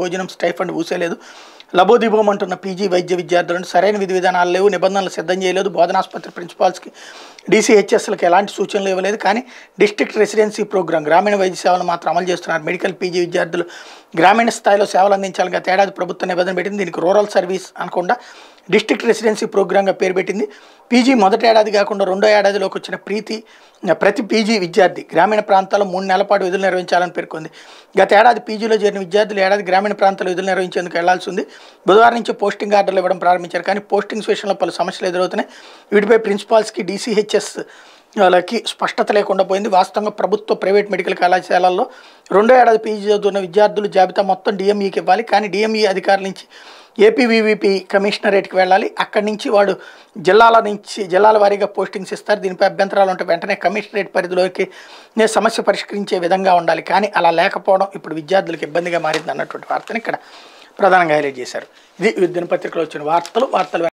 భోజనం స్టైఫండ్ ఊసేలేదు అంటున్న పీజీ వైద్య విద్యార్థులను సరైన విధి విధానాలు లేవు నిబంధనలు సిద్ధం చేయలేదు బోధనాసుపత్రి ప్రిన్సిపాల్స్కి డీసీహెచ్ఎస్లకు ఎలాంటి సూచనలు ఇవ్వలేదు కానీ డిస్ట్రిక్ట్ రెసిడెన్సీ ప్రోగ్రాం గ్రామీణ వైద్య సేవలు మాత్రం అమలు చేస్తున్నారు మెడికల్ పీజీ విద్యార్థులు గ్రామీణ స్థాయిలో సేవలు అందించాలని గత ఏడాది ప్రభుత్వం నిబంధన పెట్టింది దీనికి రూరల్ సర్వీస్ అనకుండా డిస్ట్రిక్ట్ రెసిడెన్సీ ప్రోగ్రాంగా పేరు పెట్టింది పీజీ మొదటి ఏడాది కాకుండా రెండో ఏడాదిలోకి వచ్చిన ప్రీతి ప్రతి పీజీ విద్యార్థి గ్రామీణ ప్రాంతాల్లో మూడు నెలల పాటు విధులు నిర్వహించాలని పేర్కొంది గత ఏడాది పీజీలో చేరిన విద్యార్థులు ఏడాది గ్రామీణ ప్రాంతాల్లో విధులు నిర్వహించేందుకు వెళ్లాల్సి ఉంది బుధవారం నుంచి పోస్టింగ్ ఆర్డర్లు ఇవ్వడం ప్రారంభించారు కానీ పోస్టింగ్ విషయంలో పలు సమస్యలు ఎదురవుతున్నాయి వీటిపై ప్రిన్సిపాల్స్కి డీసీహెచ్ఎస్ వాళ్ళకి స్పష్టత లేకుండా పోయింది వాస్తవంగా ప్రభుత్వ ప్రైవేట్ మెడికల్ కళాశాలల్లో రెండో ఏడాది పీజీ చదువుతున్న విద్యార్థులు జాబితా మొత్తం డిఎంఈకి ఇవ్వాలి కానీ డిఎంఈ అధికారుల నుంచి ఏపీవీవీపీ కమిషనరేట్కి వెళ్ళాలి అక్కడి నుంచి వాడు జిల్లాల నుంచి జిల్లాల వారీగా పోస్టింగ్స్ ఇస్తారు దీనిపై అభ్యంతరాలు ఉంటే వెంటనే కమిషనరేట్ పరిధిలోకి నే సమస్య పరిష్కరించే విధంగా ఉండాలి కానీ అలా లేకపోవడం ఇప్పుడు విద్యార్థులకు ఇబ్బందిగా మారింది అన్నటువంటి వార్తను ఇక్కడ ప్రధానంగా హైలైట్ చేశారు ఇది దినపత్రికలో వచ్చిన వార్తలు వార్తలు